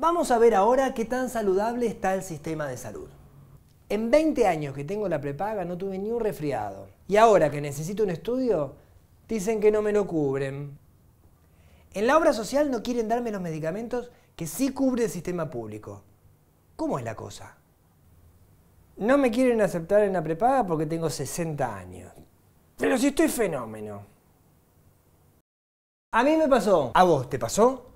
Vamos a ver ahora qué tan saludable está el sistema de salud. En 20 años que tengo la prepaga no tuve ni un resfriado. Y ahora que necesito un estudio, dicen que no me lo cubren. En la obra social no quieren darme los medicamentos que sí cubre el sistema público. ¿Cómo es la cosa? No me quieren aceptar en la prepaga porque tengo 60 años. Pero si estoy fenómeno. A mí me pasó. ¿A vos te pasó?